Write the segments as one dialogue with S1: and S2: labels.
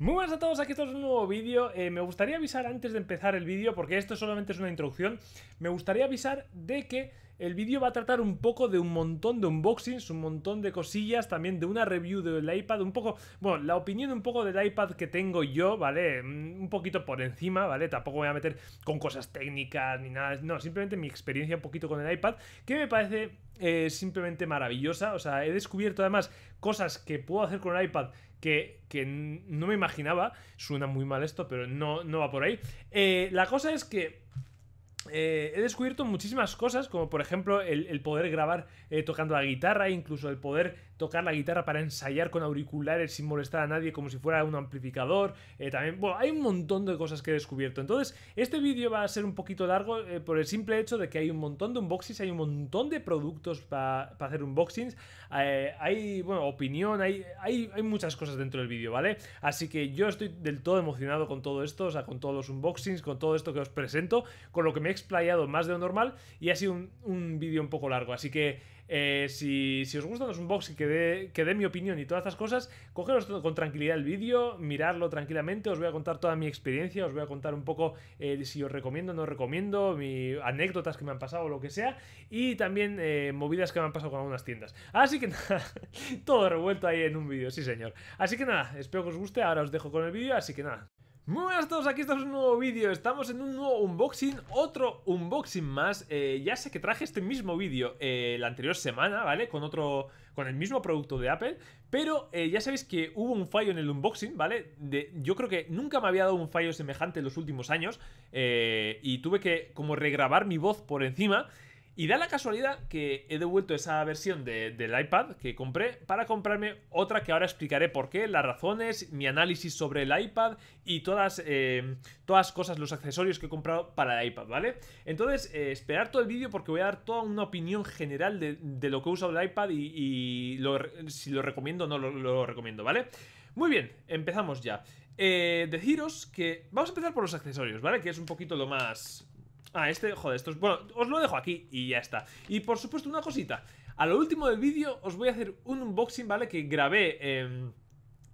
S1: Muy buenas a todos, aquí estamos en un nuevo vídeo. Eh, me gustaría avisar antes de empezar el vídeo, porque esto solamente es una introducción, me gustaría avisar de que el vídeo va a tratar un poco de un montón de unboxings, un montón de cosillas, también de una review del iPad, un poco, bueno, la opinión un poco del iPad que tengo yo, ¿vale? Mm, un poquito por encima, ¿vale? Tampoco voy a meter con cosas técnicas ni nada, no, simplemente mi experiencia un poquito con el iPad, que me parece eh, simplemente maravillosa, o sea, he descubierto además cosas que puedo hacer con el iPad que, no me imaginaba. Suena muy mal esto, pero no, no va por ahí. Eh, la cosa es que eh, he descubierto muchísimas cosas, como por ejemplo el, poder grabar eh, tocando la guitarra, incluso el poder tocar la guitarra para ensayar con auriculares sin molestar a nadie como si fuera un amplificador. Eh, también, bueno, hay un montón de cosas que he descubierto. Entonces, este vídeo va a ser un poquito largo eh, por el simple hecho de que hay un montón de unboxings, hay un montón de productos para hacer unboxings, eh, hay, bueno, opinión, hay, hay, muchas cosas dentro del vídeo, ¿vale? Así que yo estoy del todo emocionado con todo esto, o sea, con todos los unboxings, con todo esto que os presento, con lo que me he explayado más de lo normal y ha sido un vídeo un poco largo. Así que... Eh, si, si, os gusta los unboxing, que dé, que dé mi opinión y todas estas cosas, cogeros con tranquilidad el vídeo, mirarlo tranquilamente, os voy a contar toda mi experiencia, os voy a contar un poco eh, si os recomiendo o no recomiendo, mi, anécdotas que me han pasado o lo que sea, y también eh, movidas que me han pasado con algunas tiendas. Así que nada, todo revuelto ahí en un vídeo, sí señor. Así que nada, espero que os guste, ahora os dejo con el vídeo, así que nada, muy buenas a todos, aquí estamos en un nuevo vídeo, estamos en un nuevo unboxing, otro unboxing más eh, Ya sé que traje este mismo vídeo eh, la anterior semana, ¿vale? Con otro, con el mismo producto de Apple Pero eh, ya sabéis que hubo un fallo en el unboxing, ¿vale? De, yo creo que nunca me había dado un fallo semejante en los últimos años Y tuve que como regrabar mi voz por encima y da la casualidad que he devuelto esa versión del iPad que compré para comprarme otra que ahora explicaré por qué, las razones, mi análisis sobre el iPad y todas, las eh, todas cosas, los accesorios que he comprado para el iPad, ¿vale? Entonces, eh, esperar todo el vídeo porque voy a dar toda una opinión general de, lo que he usado el iPad y, si lo recomiendo o no lo, recomiendo, ¿vale? Muy bien, empezamos ya. Eh, deciros que vamos a empezar por los accesorios, ¿vale? Que es un poquito lo más Ah, este, joder, esto es... Bueno, os lo dejo aquí y ya está. Y por supuesto, una cosita. A lo último del vídeo os voy a hacer un unboxing, ¿vale? Que grabé... Em,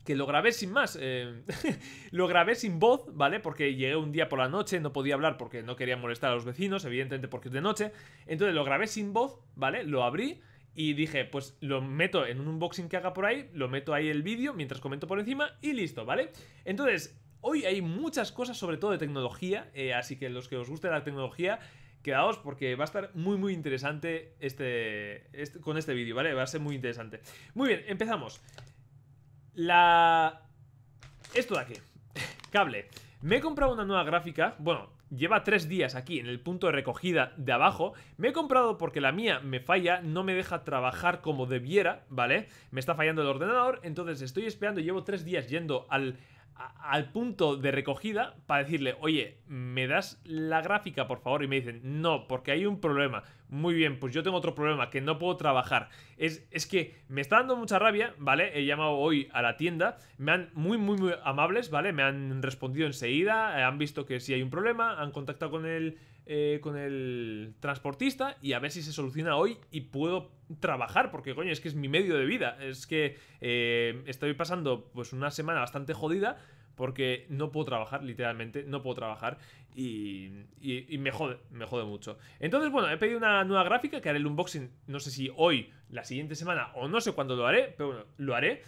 S1: que lo grabé sin más, em, lo grabé sin voz, ¿vale? Porque llegué un día por la noche, no podía hablar porque no quería molestar a los vecinos, evidentemente porque es de noche. Entonces lo grabé sin voz, ¿vale? Lo abrí y dije, pues lo meto en un unboxing que haga por ahí, lo meto ahí el vídeo mientras comento por encima y listo, ¿vale? Entonces, Hoy hay muchas cosas, sobre todo de tecnología, eh, así que los que os guste la tecnología, quedaos porque va a estar muy muy interesante este, este con este vídeo, ¿vale? Va a ser muy interesante. Muy bien, empezamos. La... Esto de aquí. Cable. Me he comprado una nueva gráfica, bueno, lleva tres días aquí en el punto de recogida de abajo. Me he comprado porque la mía me falla, no me deja trabajar como debiera, ¿vale? Me está fallando el ordenador, entonces estoy esperando, llevo tres días yendo al al punto de recogida para decirle, oye, ¿me das la gráfica, por favor? Y me dicen, no, porque hay un problema. Muy bien, pues yo tengo otro problema, que no puedo trabajar. Es, que me está dando mucha rabia, ¿vale? He llamado hoy a la tienda, me han muy, muy, muy amables, ¿vale? Me han respondido enseguida, eh, han visto que Si hay un problema, han contactado con el eh, con el transportista y a ver si se soluciona hoy y puedo trabajar, porque coño, es que es mi medio de vida. Es que eh, estoy pasando pues una semana bastante jodida porque no puedo trabajar, literalmente, no puedo trabajar y, y, y, me jode, me jode mucho. Entonces, bueno, he pedido una nueva gráfica que haré el unboxing, no sé si hoy, la siguiente semana o no sé cuándo lo haré, pero bueno, lo haré.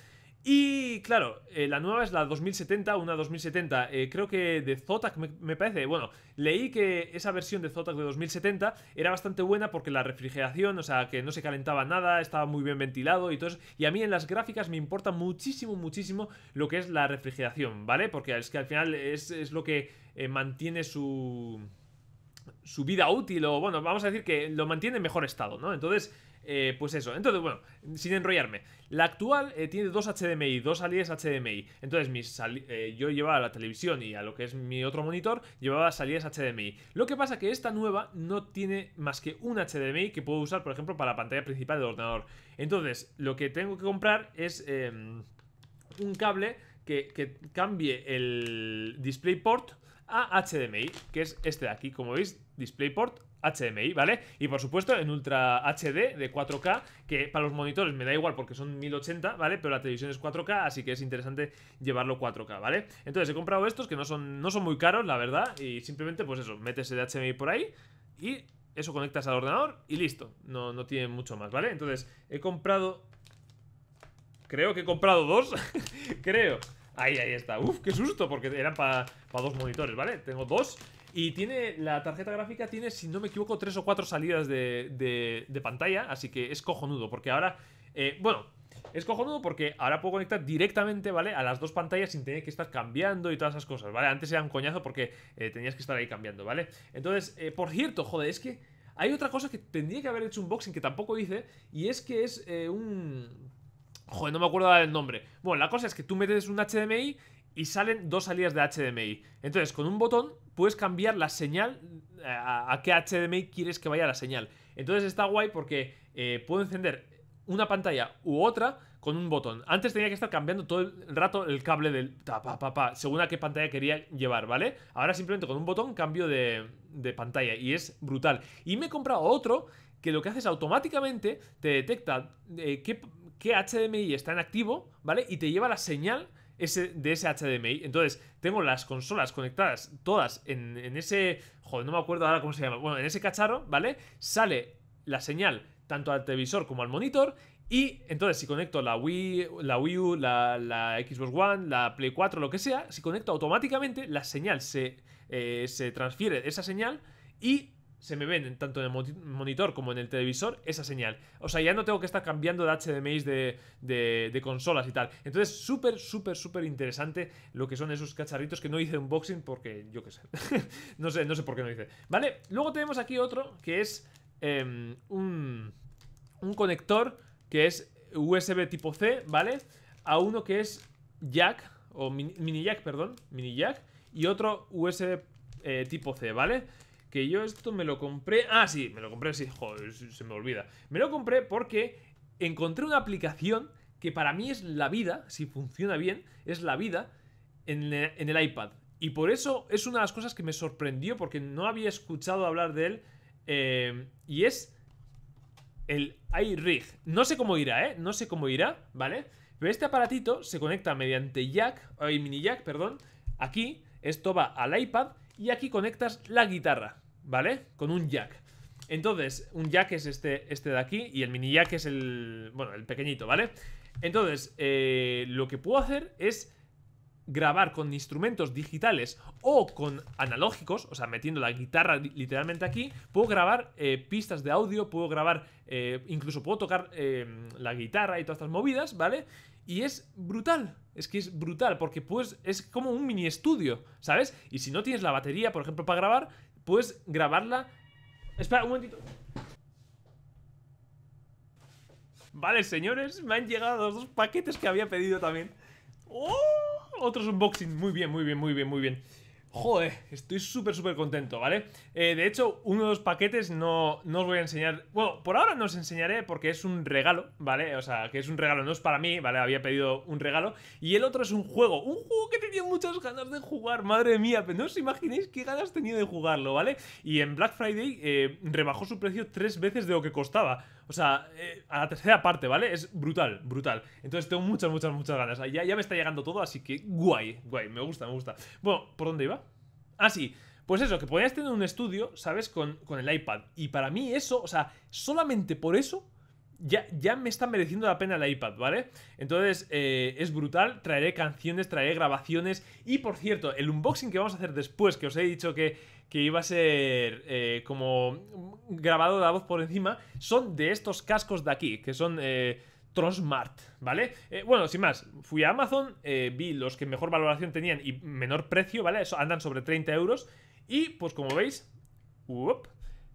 S1: Y claro, eh, la nueva es la 2070, una 2070, eh, creo que de Zotac me, parece, bueno, leí que esa versión de Zotac de 2070 era bastante buena porque la refrigeración, o sea, que no se calentaba nada, estaba muy bien ventilado y todo eso, y a mí en las gráficas me importa muchísimo, muchísimo lo que es la refrigeración, ¿vale? Porque es que al final es, lo que eh, mantiene su su vida útil o bueno, vamos a decir que lo mantiene en mejor estado, ¿no? Entonces, eh, pues eso, entonces bueno, sin enrollarme La actual eh, tiene dos HDMI, dos salidas HDMI Entonces mis eh, yo llevaba a la televisión y a lo que es mi otro monitor Llevaba salidas HDMI Lo que pasa que esta nueva no tiene más que un HDMI Que puedo usar por ejemplo para la pantalla principal del ordenador Entonces lo que tengo que comprar es em, un cable que, que cambie el DisplayPort a HDMI Que es este de aquí, como veis DisplayPort HDMI, ¿vale? Y por supuesto en Ultra HD de 4K, que para los monitores me da igual porque son 1080, ¿vale? Pero la televisión es 4K, así que es interesante llevarlo 4K, ¿vale? Entonces he comprado estos que no son, no son muy caros, la verdad, y simplemente pues eso, metes el HDMI por ahí y eso conectas al ordenador y listo, no, no tiene mucho más, ¿vale? Entonces he comprado... Creo que he comprado dos, creo. Ahí, ahí está. Uf, qué susto, porque eran para dos monitores, ¿vale? Tengo dos y tiene, la tarjeta gráfica tiene, si no me equivoco, tres o cuatro salidas de, pantalla, así que es cojonudo, porque ahora, eh, bueno, es cojonudo porque ahora puedo conectar directamente, ¿vale? A las dos pantallas sin tener que estar cambiando y todas esas cosas, ¿vale? Antes era un coñazo porque eh, tenías que estar ahí cambiando, ¿vale? Entonces, eh, por cierto, joder, es que hay otra cosa que tendría que haber hecho un boxing que tampoco hice y es que es un... Joder, no me acuerdo del nombre. Bueno, la cosa es que tú metes un HDMI y salen dos salidas de HDMI. Entonces, con un botón puedes cambiar la señal eh, a, qué HDMI quieres que vaya la señal. Entonces está guay porque eh, puedo encender una pantalla u otra con un botón. Antes tenía que estar cambiando todo el rato el cable del según a qué pantalla quería llevar, ¿vale? Ahora simplemente con un botón cambio de, pantalla y es brutal. Y me he comprado otro que lo que hace es automáticamente te detecta eh, qué HDMI está en activo, ¿vale? Y te lleva la señal de ese HDMI. Entonces, tengo las consolas conectadas todas en, ese. Joder, no me acuerdo ahora cómo se llama. Bueno, en ese cacharro, ¿vale? Sale la señal tanto al televisor como al monitor. Y entonces, si conecto la Wii, la Wii U, la, Xbox One, la Play 4, lo que sea, si conecto automáticamente, la señal se, eh, se transfiere esa señal y se me ven tanto en el monitor como en el televisor esa señal. O sea, ya no tengo que estar cambiando de HDMI de, consolas y tal. Entonces, súper, súper, súper interesante lo que son esos cacharritos que no hice unboxing porque yo qué sé. no sé, no sé por qué no hice. Vale, luego tenemos aquí otro que es em, un, conector que es USB tipo C, ¿vale? A uno que es jack, o mini, jack, perdón, mini jack, y otro USB eh, tipo C, ¿vale? Que yo esto me lo compré... Ah, sí, me lo compré, sí. Joder, se me olvida. Me lo compré porque encontré una aplicación que para mí es la vida, si funciona bien, es la vida en, el iPad. Y por eso es una de las cosas que me sorprendió porque no había escuchado hablar de él. Eh, y es el iRig. No sé cómo irá, ¿eh? No sé cómo irá, ¿vale? Pero este aparatito se conecta mediante jack, o mini jack, perdón, aquí. Esto va al iPad y aquí conectas la guitarra, ¿vale? Con un jack. Entonces, un jack es este, este de aquí y el mini jack es el, bueno, el pequeñito, ¿vale? Entonces, eh, lo que puedo hacer es grabar con instrumentos digitales o con analógicos, o sea, metiendo la guitarra literalmente aquí, puedo grabar eh, pistas de audio, puedo grabar, eh, incluso puedo tocar la guitarra y todas estas movidas, ¿vale? Y es brutal. Es que es brutal, porque pues es como un mini estudio, ¿sabes? Y si no tienes la batería, por ejemplo, para grabar, puedes grabarla... Espera, un momentito. Vale, señores, me han llegado los dos paquetes que había pedido también. ¡Oh! Otros unboxing. Muy bien, muy bien, muy bien, muy bien. Joder, estoy súper, súper contento, ¿vale? Eh, de hecho, uno de los paquetes no, no, os voy a enseñar... Bueno, por ahora no os enseñaré porque es un regalo, ¿vale? O sea, que es un regalo, no es para mí, ¿vale? Había pedido un regalo. Y el otro es un juego, un juego que tenía muchas ganas de jugar, madre mía. Pero no os imaginéis qué ganas tenía de jugarlo, ¿vale? Y en Black Friday eh, rebajó su precio tres veces de lo que costaba. O sea, eh, a la tercera parte, ¿vale? Es brutal, brutal. Entonces tengo muchas, muchas, muchas ganas. Ya, ya me está llegando todo, así que guay, guay. Me gusta, me gusta. Bueno, ¿por dónde iba? Ah, sí. Pues eso, que podías tener un estudio, ¿sabes? Con, con el iPad. Y para mí eso, o sea, solamente por eso ya, me está mereciendo la pena el iPad, ¿vale? Entonces, eh, es brutal. Traeré canciones, traeré grabaciones. Y por cierto, el unboxing que vamos a hacer después, que os he dicho que, que iba a ser eh, como grabado la voz por encima, son de estos cascos de aquí, que son. Eh, Tronsmart, ¿vale? Eh, bueno, sin más, fui a Amazon, vi los que mejor valoración tenían y menor precio, ¿vale? Eso andan sobre 30 euros. Y pues como veis,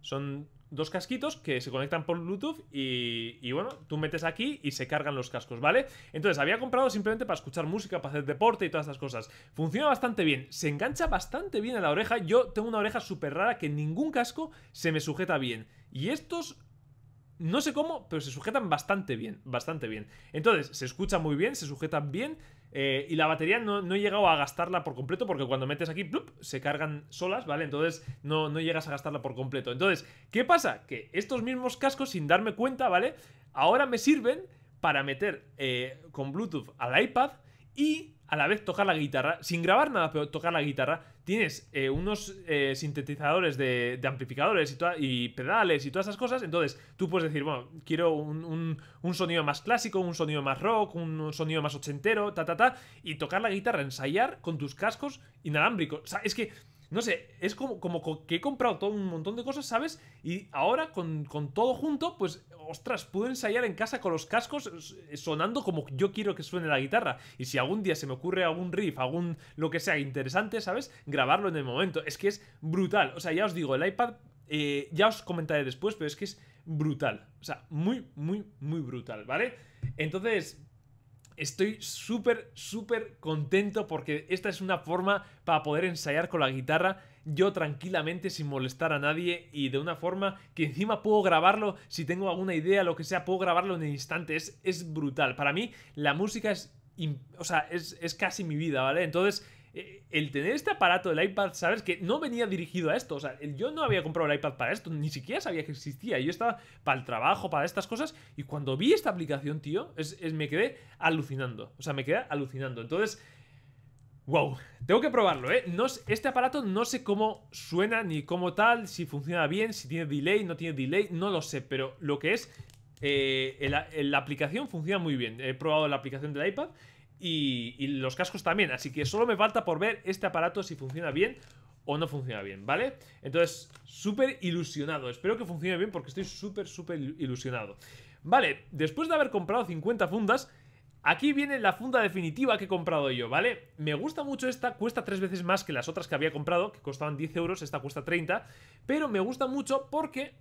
S1: son dos casquitos que se conectan por Bluetooth y, y, bueno, tú metes aquí y se cargan los cascos, ¿vale? Entonces, había comprado simplemente para escuchar música, para hacer deporte y todas estas cosas. Funciona bastante bien, se engancha bastante bien a la oreja. Yo tengo una oreja súper rara que ningún casco se me sujeta bien. Y estos no sé cómo, pero se sujetan bastante bien, bastante bien. Entonces, se escucha muy bien, se sujetan bien. Eh, y la batería no, no, he llegado a gastarla por completo porque cuando metes aquí, plup, se cargan solas, ¿vale? Entonces no, no llegas a gastarla por completo. Entonces, ¿qué pasa? Que estos mismos cascos, sin darme cuenta, ¿vale? Ahora me sirven para meter eh, con Bluetooth al iPad y a la vez tocar la guitarra, sin grabar nada, pero tocar la guitarra, tienes eh, unos eh, sintetizadores de, amplificadores y, pedales y todas esas cosas, entonces tú puedes decir, bueno, quiero un, un, sonido más clásico, un sonido más rock, un sonido más ochentero, ta, ta, ta, y tocar la guitarra, ensayar con tus cascos inalámbricos. O sea, es que no sé, es como, como que he comprado todo un montón de cosas, ¿sabes? Y ahora con, todo junto, pues, ostras, puedo ensayar en casa con los cascos eh, sonando como yo quiero que suene la guitarra. Y si algún día se me ocurre algún riff, algún lo que sea interesante, ¿sabes? Grabarlo en el momento. Es que es brutal. O sea, ya os digo, el iPad, eh, ya os comentaré después, pero es que es brutal. O sea, muy, muy, muy brutal, ¿vale? Entonces, estoy súper, súper contento porque esta es una forma para poder ensayar con la guitarra yo tranquilamente sin molestar a nadie y de una forma que encima puedo grabarlo, si tengo alguna idea, lo que sea, puedo grabarlo en el instante, es, brutal. Para mí la música es, o sea, es casi mi vida, ¿vale? Entonces eh, el tener este aparato del iPad, sabes que no venía dirigido a esto. O sea, yo no había comprado el iPad para esto, ni siquiera sabía que existía. Yo estaba para el trabajo, para estas cosas. Y cuando vi esta aplicación, tío, es, me quedé alucinando. O sea, me quedé alucinando. Entonces, wow, tengo que probarlo, ¿eh? No, este aparato no sé cómo suena ni cómo tal, si funciona bien, si tiene delay, no tiene delay, no lo sé. Pero lo que es, eh, la aplicación funciona muy bien. He probado la aplicación del iPad y, los cascos también. Así que solo me falta por ver este aparato si funciona bien o no funciona bien, ¿vale? Entonces, súper ilusionado. Espero que funcione bien porque estoy súper, súper ilusionado. Vale, después de haber comprado 50 fundas, aquí viene la funda definitiva que he comprado yo, ¿vale? Me gusta mucho esta, cuesta tres veces más que las otras que había comprado, que costaban 10 euros, esta cuesta 30, pero me gusta mucho porque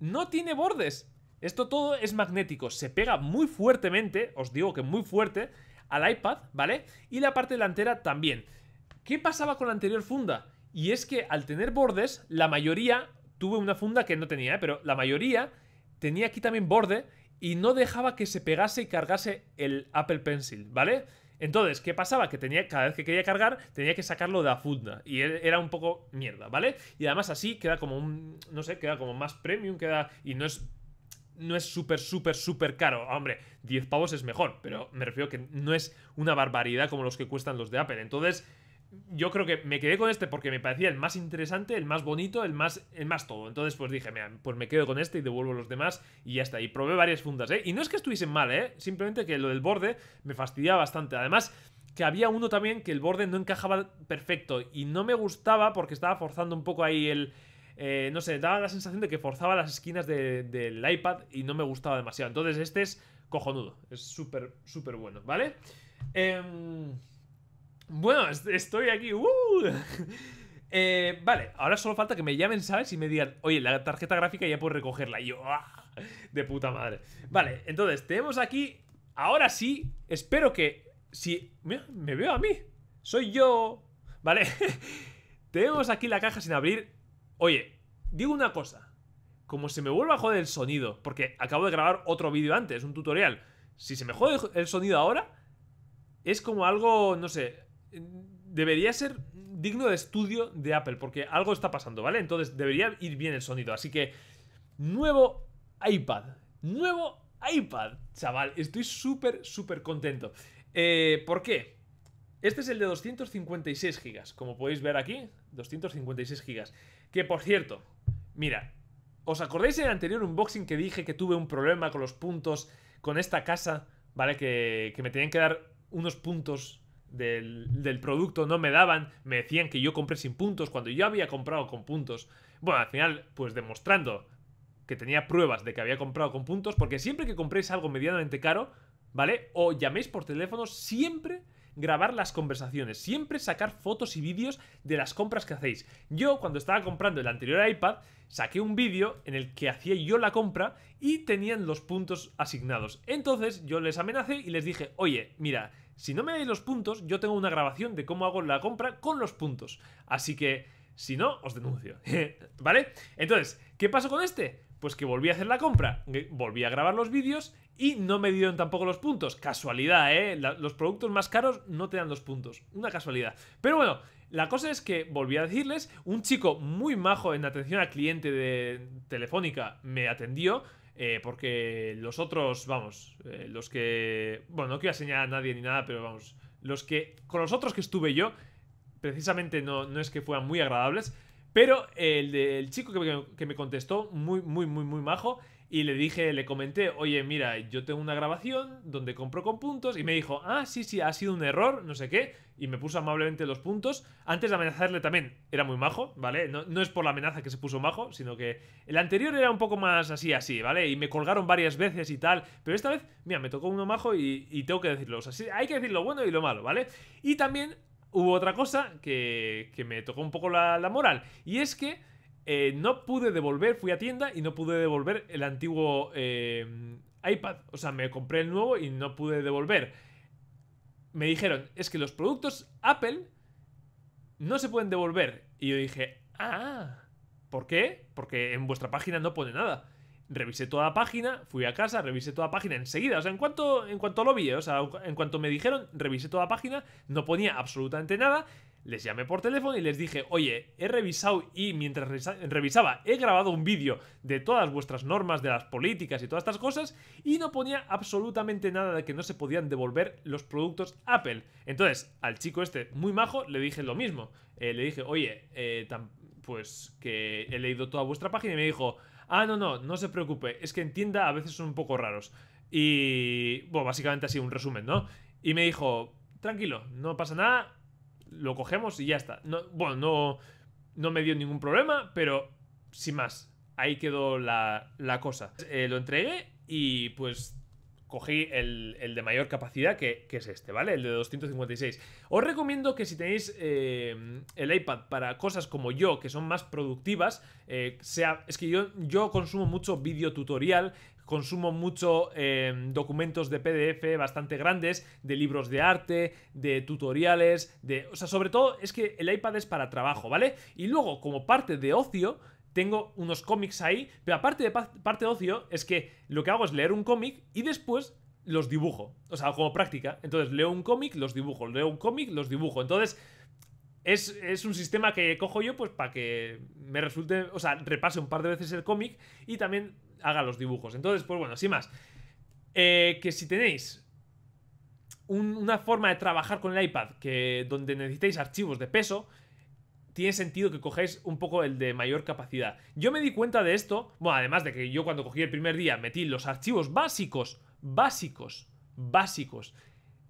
S1: no tiene bordes. Esto todo es magnético, se pega muy fuertemente, os digo que muy fuerte, al iPad, ¿vale? Y la parte delantera también. ¿Qué pasaba con la anterior funda? Y es que al tener bordes, la mayoría, tuve una funda que no tenía, ¿eh? pero la mayoría tenía aquí también borde y no dejaba que se pegase y cargase el Apple Pencil, ¿vale? Entonces, ¿qué pasaba? Que tenía, cada vez que quería cargar, tenía que sacarlo de la funda. Y e-, era un poco mierda, ¿vale? Y además así queda como un. No sé, queda como más premium, queda. Y no es no es súper, súper, súper caro. Hombre, 10 pavos es mejor, pero me refiero que no es una barbaridad como los que cuestan los de Apple. Entonces, yo creo que me quedé con este porque me parecía el más interesante, el más bonito, el más, el más todo. Entonces, pues dije, mira, pues me quedo con este y devuelvo los demás y ya está. Y probé varias fundas, ¿eh? Y no es que estuviesen mal, ¿eh? Simplemente que lo del borde me fastidiaba bastante. Además, que había uno también que el borde no encajaba perfecto y no me gustaba porque estaba forzando un poco ahí el, eh, no sé, daba la sensación de que forzaba las esquinas del iPad y no me gustaba demasiado. Entonces este es cojonudo, es súper, súper bueno, ¿vale? Em, bueno, estoy aquí, ¡uh! eh, vale, ahora solo falta que me llamen, ¿sabes? Y me digan, oye, la tarjeta gráfica ya puedo recogerla. Y yo, ¡ah! De puta madre. Vale, entonces, tenemos aquí, ahora sí, espero que... Si... me veo a mí. Soy yo. Vale. tenemos aquí la caja sin abrir. Oye, digo una cosa. Como se me vuelva a joder el sonido, porque acabo de grabar otro vídeo antes, un tutorial. Si se me jode el sonido ahora, es como algo, no sé, debería ser digno de estudio de Apple, porque algo está pasando, ¿vale? Entonces debería ir bien el sonido. Así que, nuevo iPad. Nuevo iPad, chaval. Estoy súper, súper contento. Eh, ¿Por qué? Este es el de 256 gigas, como podéis ver aquí, 256 gigas. Que por cierto, mira, ¿os acordáis en el anterior unboxing que dije que tuve un problema con los puntos con esta casa? ¿Vale? Que, que me tenían que dar unos puntos del, del, producto, no me daban, me decían que yo compré sin puntos cuando yo había comprado con puntos. Bueno, al final, pues demostrando que tenía pruebas de que había comprado con puntos, porque siempre que compréis algo medianamente caro, ¿vale? O llaméis por teléfono, siempre grabar las conversaciones, siempre sacar fotos y vídeos de las compras que hacéis. Yo cuando estaba comprando el anterior iPad, saqué un vídeo en el que hacía yo la compra y tenían los puntos asignados. Entonces yo les amenacé y les dije, oye, mira, si no me dais los puntos, yo tengo una grabación de cómo hago la compra con los puntos. Así que, si no, os denuncio. ¿Vale? Entonces, ¿qué pasó con este? Pues que volví a hacer la compra, volví a grabar los vídeos y no me dieron tampoco los puntos. Casualidad, ¿eh? los productos más caros no te dan los puntos. Una casualidad. Pero bueno, la cosa es que volví a decirles, un chico muy majo en atención al cliente de Telefónica me atendió. Eh, porque los otros, vamos, eh, los que... Bueno, no quiero señalar a nadie ni nada, pero vamos, los que... Con los otros que estuve yo, precisamente no, no es que fueran muy agradables. Pero el, del chico que me, contestó, muy, muy, muy, muy majo, y le dije, le comenté, oye, mira, yo tengo una grabación donde compro con puntos, y me dijo, ah, sí, sí, ha sido un error, no sé qué, y me puso amablemente los puntos. Antes de amenazarle también, era muy majo, ¿vale? No, es por la amenaza que se puso majo, sino que el anterior era un poco más así, así, ¿vale? Y me colgaron varias veces y tal, pero esta vez, mira, me tocó uno majo y, tengo que decirlo, o sea, hay que decir lo bueno y lo malo, ¿vale? Y también hubo otra cosa que, que me tocó un poco la, moral. Y es que eh, no pude devolver, fui a tienda y no pude devolver el antiguo eh, iPad. O sea, me compré el nuevo y no pude devolver. Me dijeron, es que los productos Apple no se pueden devolver. Y yo dije, ah, ¿por qué? Porque en vuestra página no pone nada revisé toda la página, fui a casa, revisé toda la página enseguida. O sea, en cuanto, en cuanto lo vi, eh, o sea, en cuanto me dijeron, revisé toda la página, no ponía absolutamente nada. Les llamé por teléfono y les dije, oye, he revisado y mientras revisaba he grabado un vídeo de todas vuestras normas, de las políticas y todas estas cosas, y no ponía absolutamente nada de que no se podían devolver los productos Apple. Entonces, al chico este, muy majo, le dije lo mismo. Eh, le dije, oye, eh, pues que he leído toda vuestra página y me dijo, Ah, no, no, no se preocupe. Es que en tienda a veces son un poco raros. Y, bueno, básicamente así un resumen, ¿no? Y me dijo, tranquilo, no pasa nada, lo cogemos y ya está. No, bueno, no, no me dio ningún problema, pero sin más, ahí quedó la, la cosa. Eh, lo entregué y pues cogí el, de mayor capacidad, que, es este, ¿vale? El de 256. Os recomiendo que si tenéis eh, el iPad para cosas como yo, que son más productivas, eh, sea, es que yo, yo consumo mucho vídeo tutorial, consumo mucho eh, documentos de PDF bastante grandes, de libros de arte, de tutoriales, de... O sea, sobre todo es que el iPad es para trabajo, ¿vale? Y luego, como parte de ocio, tengo unos cómics ahí, pero aparte de parte ocio es que lo que hago es leer un cómic y después los dibujo, o sea, como práctica. Entonces leo un cómic, los dibujo, leo un cómic, los dibujo. Entonces es, un sistema que cojo yo pues para que me resulte, o sea, repase un par de veces el cómic y también haga los dibujos. Entonces, pues bueno, sin más. Eh, que si tenéis una forma de trabajar con el iPad que, donde necesitéis archivos de peso, tiene sentido que cogéis un poco el de mayor capacidad. Yo me di cuenta de esto, bueno, además de que yo cuando cogí el primer día metí los archivos básicos, básicos, básicos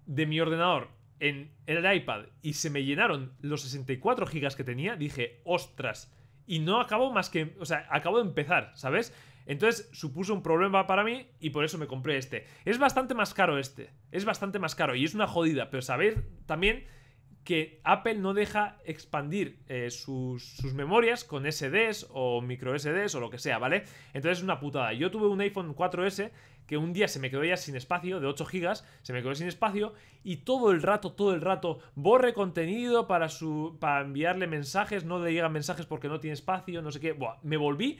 S1: de mi ordenador en el iPad y se me llenaron los 64 gigas que tenía, dije, ostras, y no acabo más que, o sea, acabo de empezar, ¿sabes? Entonces supuso un problema para mí y por eso me compré este. Es bastante más caro este, es bastante más caro y es una jodida, pero saber también que Apple no deja expandir eh, sus, memorias con SDs o micro SDs o lo que sea, ¿vale? Entonces es una putada. Yo tuve un iPhone 4S que un día se me quedó ya sin espacio, de 8 gigas, se me quedó sin espacio y todo el rato, todo el rato, borre contenido para, su, para enviarle mensajes, no le llegan mensajes porque no tiene espacio, no sé qué. Buah, me volví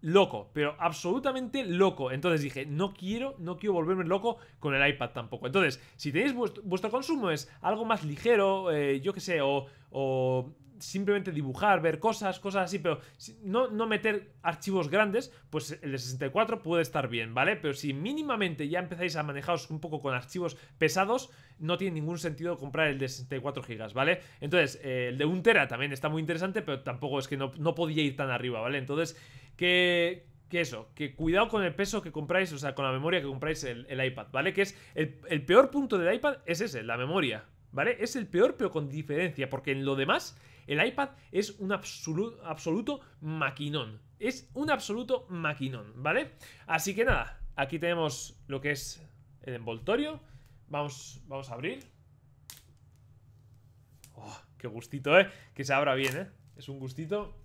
S1: loco, pero absolutamente loco. Entonces dije, no quiero, no quiero volverme loco con el iPad tampoco. Entonces, si tenéis vuestro, consumo es algo más ligero, eh, yo que sé, o, simplemente dibujar, ver cosas, cosas así, pero no, no meter archivos grandes, pues el de 64 puede estar bien, ¿vale? Pero si mínimamente ya empezáis a manejaros un poco con archivos pesados, no tiene ningún sentido comprar el de 64 GB, ¿vale? Entonces, eh, el de 1 Tera también está muy interesante, pero tampoco es que no, no podía ir tan arriba, ¿vale? Entonces que, que eso, que cuidado con el peso que compráis, o sea, con la memoria que compráis el, iPad, ¿vale? Que es el, peor punto del iPad es ese, la memoria, ¿vale? Es el peor, pero con diferencia, porque en lo demás, el iPad es un absoluto maquinón. Es un absoluto maquinón, ¿vale? Así que nada, aquí tenemos lo que es el envoltorio. Vamos, vamos a abrir. Oh, qué gustito, ¿eh? Que se abra bien, ¿eh? Es un gustito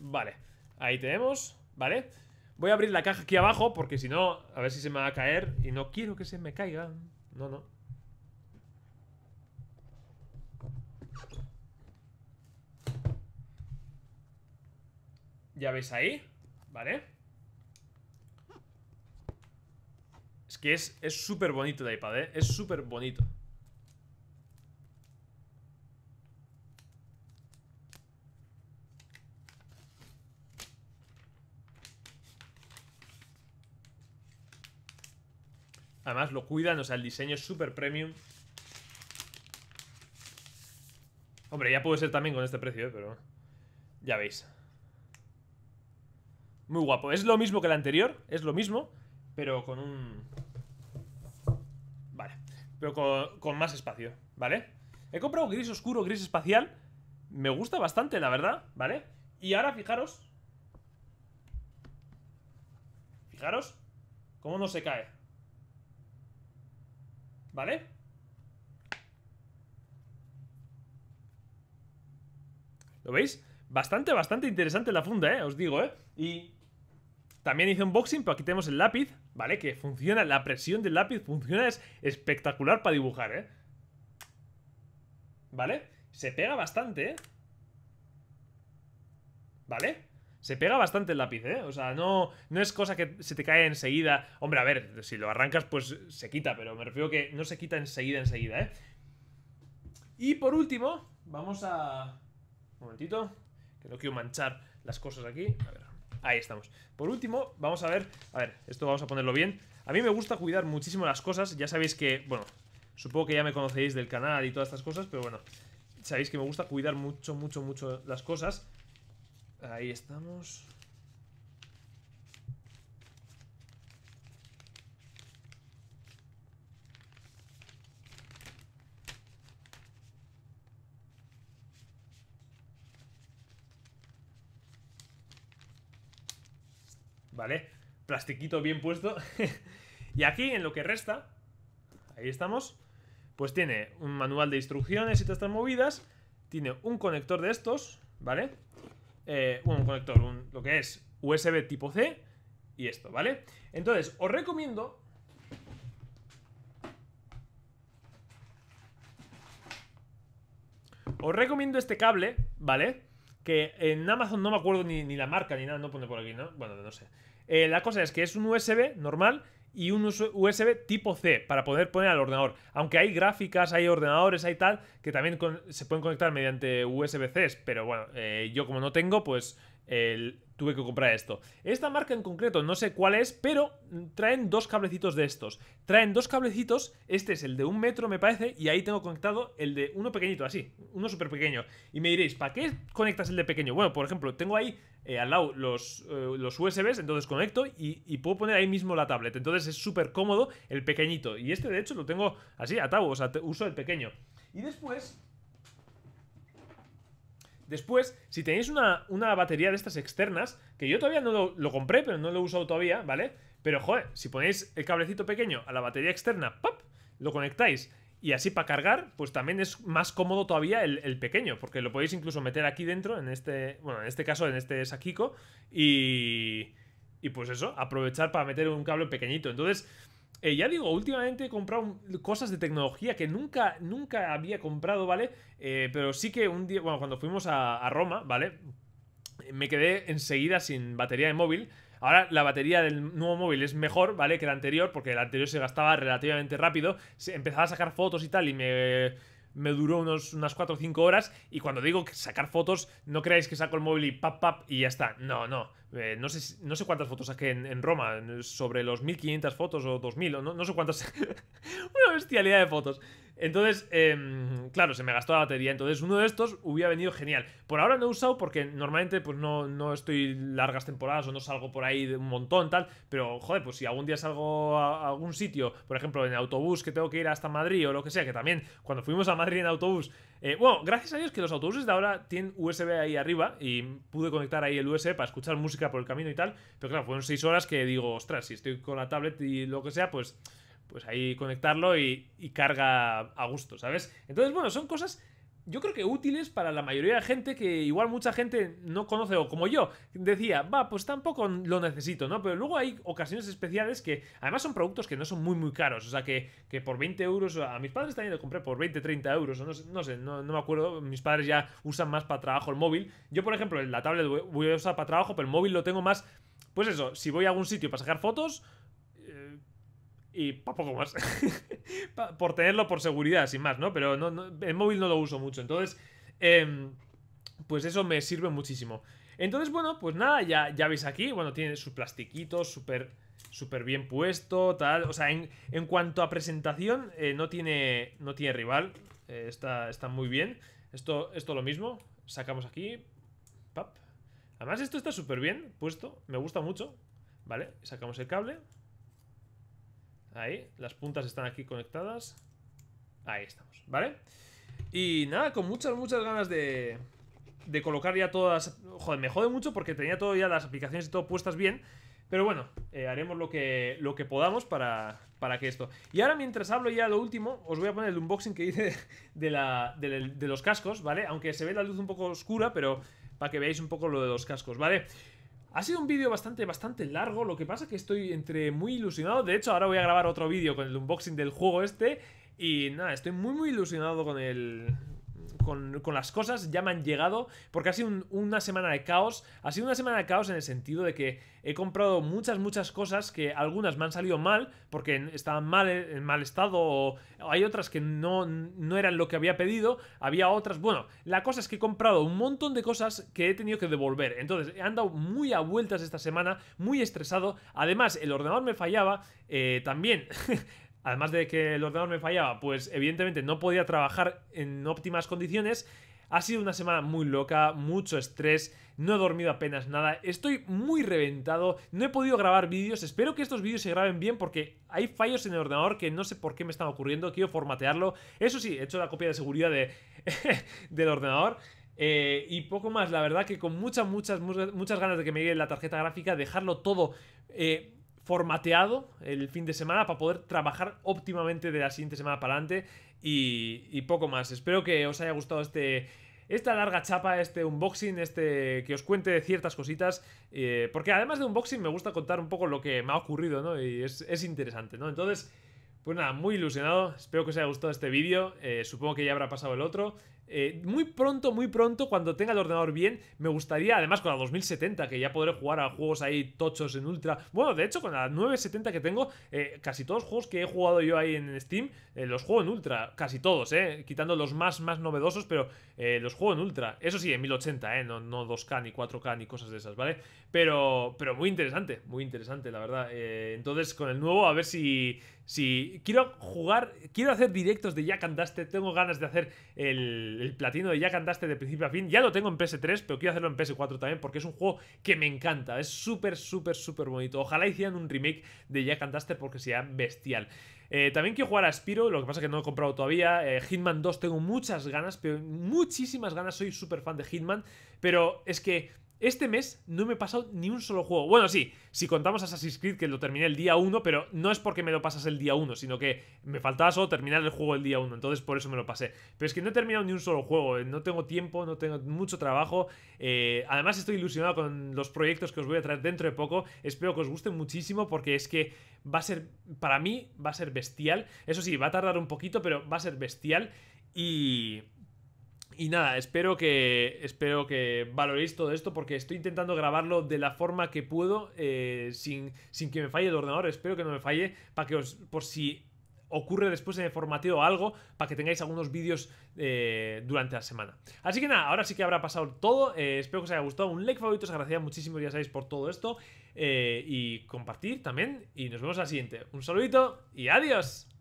S1: Vale, ahí tenemos, ¿vale? Voy a abrir la caja aquí abajo porque si no, a ver si se me va a caer y no quiero que se me caiga. No, no. Ya veis ahí, ¿vale? Es que es súper bonito el iPad, ¿eh? Es súper bonito. Además lo cuidan, o sea, el diseño es súper premium. Hombre, ya puede ser también con este precio, ¿eh? pero... Ya veis. Muy guapo. Es lo mismo que el anterior, es lo mismo, pero con un... Vale. Pero con, con más espacio, ¿vale? He comprado gris oscuro, gris espacial. Me gusta bastante, la verdad, ¿vale? Y ahora fijaros... Fijaros cómo no se cae. ¿Vale? ¿Lo veis? Bastante, bastante interesante la funda, ¿eh? Os digo, ¿eh? Y también hice unboxing, pero aquí tenemos el lápiz, ¿vale? Que funciona, la presión del lápiz funciona, es espectacular para dibujar, ¿eh? ¿Vale? Se pega bastante, ¿eh? ¿Vale? se pega bastante el lápiz, ¿eh? O sea, no, no es cosa que se te cae enseguida. Hombre, a ver, si lo arrancas, pues se quita, pero me refiero que no se quita enseguida, enseguida, ¿eh? Y por último, vamos a... Un momentito, que no quiero manchar las cosas aquí. A ver, ahí estamos. Por último, vamos a ver... A ver, esto vamos a ponerlo bien. A mí me gusta cuidar muchísimo las cosas. Ya sabéis que, bueno, supongo que ya me conocéis del canal y todas estas cosas, pero bueno, sabéis que me gusta cuidar mucho, mucho, mucho las cosas. Ahí estamos. Vale, plastiquito bien puesto. y aquí, en lo que resta, ahí estamos, pues tiene un manual de instrucciones y todas estas movidas, tiene un conector de estos, ¿vale? Eh, un conector, lo que es USB tipo C y esto, ¿vale? Entonces, os recomiendo... Os recomiendo este cable, ¿vale? Que en Amazon no me acuerdo ni, ni la marca ni nada, no pone por aquí, ¿no? Bueno, no sé. Eh, la cosa es que es un USB normal y un USB tipo C para poder poner al ordenador. Aunque hay gráficas, hay ordenadores, hay tal, que también se pueden conectar mediante usb c pero bueno, eh, yo como no tengo, pues tuve que comprar esto. Esta marca en concreto, no sé cuál es, pero traen dos cablecitos de estos. Traen dos cablecitos, este es el de un metro me parece, y ahí tengo conectado el de uno pequeñito, así, uno súper pequeño. Y me diréis, ¿para qué conectas el de pequeño? Bueno, por ejemplo, tengo ahí eh, al lado los, eh, los USBs, entonces conecto y, y, puedo poner ahí mismo la tablet. Entonces es súper cómodo el pequeñito. Y este de hecho lo tengo así atado, o sea, uso el pequeño. Y después Después, si tenéis una, batería de estas externas, que yo todavía no lo, compré, pero no lo he usado todavía, ¿vale? Pero, joder, si ponéis el cablecito pequeño a la batería externa, pap Lo conectáis y así para cargar, pues también es más cómodo todavía el, el, pequeño, porque lo podéis incluso meter aquí dentro, en este, bueno, en este caso, en este saquico, y, y pues eso, aprovechar para meter un cable pequeñito. Entonces, eh, ya digo, últimamente he comprado cosas de tecnología que nunca, nunca había comprado, ¿vale? Eh, pero sí que un día, bueno, cuando fuimos a, Roma, ¿vale? Me quedé enseguida sin batería de móvil. Ahora la batería del nuevo móvil es mejor, ¿vale? Que la anterior, porque la anterior se gastaba relativamente rápido. Se empezaba a sacar fotos y tal y me duró unos, unas 4 o 5 horas. Y cuando digo sacar fotos, no creáis que saco el móvil y pap, pap y ya está. No, no. Eh, no, sé, no sé cuántas fotos saqué en, Roma, sobre los 1500 fotos o 2000, no, sé cuántas. una bestialidad de fotos. Entonces, em, claro, se me gastó la batería. Entonces, uno de estos hubiera venido genial. Por ahora no he usado porque normalmente pues no, estoy largas temporadas o no salgo por ahí de un montón, tal. Pero, joder, pues si algún día salgo a, algún sitio, por ejemplo, en autobús que tengo que ir hasta Madrid o lo que sea, que también cuando fuimos a Madrid en autobús. Eh, bueno, gracias a Dios que los autobuses de ahora tienen USB ahí arriba y pude conectar ahí el USB para escuchar música por el camino y tal. Pero claro, fueron seis horas que digo, ostras, si estoy con la tablet y lo que sea, pues, pues ahí conectarlo y, y carga a gusto, ¿sabes? Entonces, bueno, son cosas yo creo que útiles para la mayoría de gente que igual mucha gente no conoce o como yo decía, va, pues tampoco lo necesito, ¿no? Pero luego hay ocasiones especiales que además son productos que no son muy muy caros, o sea que, por 20 euros, a mis padres también lo compré por 20, 30 euros, no, sé, no, sé, no, no me acuerdo, mis padres ya usan más para trabajo el móvil, yo por ejemplo la tablet voy a usar para trabajo, pero el móvil lo tengo más, pues eso, si voy a algún sitio para sacar fotos, y para poco más. por tenerlo por seguridad, sin más, ¿no? Pero no, el móvil no lo uso mucho. Entonces, em, pues eso me sirve muchísimo. Entonces, bueno, pues nada, ya, ya veis aquí. Bueno, tiene su plastiquito súper bien puesto, tal. O sea, en, cuanto a presentación, eh, no, tiene, no tiene rival. Eh, está, está muy bien. Esto, esto lo mismo. Sacamos aquí. Pap. Además, esto está súper bien puesto. Me gusta mucho. Vale, sacamos el cable. Ahí, las puntas están aquí conectadas. Ahí estamos, ¿vale? Y nada, con muchas, muchas ganas de, de colocar ya todas... Joder, me jode mucho porque tenía todo ya las aplicaciones y todo puestas bien. Pero bueno, eh, haremos lo que, lo que podamos para, para, que esto. Y ahora mientras hablo ya lo último, os voy a poner el unboxing que hice de, la, de, los cascos, ¿vale? Aunque se ve la luz un poco oscura, pero para que veáis un poco lo de los cascos, ¿vale? vale ha sido un vídeo bastante, bastante largo, lo que pasa es que estoy entre muy ilusionado. De hecho, ahora voy a grabar otro vídeo con el unboxing del juego este. Y nada, estoy muy, muy ilusionado con el, con, las cosas, ya me han llegado, porque ha sido una semana de caos. Ha sido una semana de caos en el sentido de que he comprado muchas, muchas cosas que algunas me han salido mal, porque estaban mal, en mal estado, o hay otras que no, no eran lo que había pedido, había otras... Bueno, la cosa es que he comprado un montón de cosas que he tenido que devolver. Entonces, he andado muy a vueltas esta semana, muy estresado. Además, el ordenador me fallaba, eh, también... además de que el ordenador me fallaba, pues evidentemente no podía trabajar en óptimas condiciones. Ha sido una semana muy loca, mucho estrés, no he dormido apenas nada, estoy muy reventado, no he podido grabar vídeos, espero que estos vídeos se graben bien porque hay fallos en el ordenador que no sé por qué me están ocurriendo, quiero formatearlo. Eso sí, he hecho la copia de seguridad de, del ordenador. Eh, y poco más, la verdad que con muchas, muchas, muchas ganas de que me llegue la tarjeta gráfica, dejarlo todo eh, formateado el fin de semana para poder trabajar óptimamente de la siguiente semana para adelante y, poco más. Espero que os haya gustado este esta larga chapa, este unboxing, este que os cuente ciertas cositas, eh, porque además de unboxing me gusta contar un poco lo que me ha ocurrido, ¿no? Y es, interesante, ¿no? Entonces, pues nada, muy ilusionado, espero que os haya gustado este vídeo, eh, supongo que ya habrá pasado el otro, eh, muy pronto, muy pronto, cuando tenga el ordenador bien, me gustaría, además con la 2070, que ya podré jugar a juegos ahí tochos en ultra. Bueno, de hecho, con la 970 que tengo, eh, casi todos los juegos que he jugado yo ahí en Steam, eh, los juego en ultra, casi todos, eh, quitando los más, más novedosos, pero los juego en ultra. Eso sí, en 1080, eh, no, no 2K ni 4K ni cosas de esas, ¿vale? Pero, pero muy interesante, muy interesante, la verdad. entonces, con el nuevo, a ver si, si quiero jugar, quiero hacer directos de Jack and tengo ganas de hacer el el, platino de Ya Cantaste de principio a fin. Ya lo tengo en PS3, pero quiero hacerlo en PS4 también porque es un juego que me encanta. Es súper, súper, súper bonito. Ojalá hicieran un remake de Ya Cantaste porque sea bestial. Eh, también quiero jugar a Spiro, lo que pasa es que no lo he comprado todavía. Eh, Hitman 2 tengo muchas ganas, pero muchísimas ganas. Soy súper fan de Hitman, pero es que este mes no me he pasado ni un solo juego. Bueno, sí, si contamos Assassin's Creed, que lo terminé el día 1, pero no es porque me lo pasas el día 1, sino que me faltaba solo terminar el juego el día 1, entonces por eso me lo pasé. Pero es que no he terminado ni un solo juego, eh, no tengo tiempo, no tengo mucho trabajo. Eh, además estoy ilusionado con los proyectos que os voy a traer dentro de poco. Espero que os guste muchísimo porque es que va a ser, para mí, va a ser bestial. Eso sí, va a tardar un poquito, pero va a ser bestial. Y y nada, espero que, espero que valoréis todo esto porque estoy intentando grabarlo de la forma que puedo eh, sin, sin que me falle el ordenador. Espero que no me falle para que os, por si ocurre después en el formateo algo para que tengáis algunos vídeos eh, durante la semana. Así que nada, ahora sí que habrá pasado todo. Eh, espero que os haya gustado. Un like favorito, os agradecería muchísimo, ya sabéis, por todo esto. y compartir también. Y nos vemos la siguiente. Un saludito y adiós.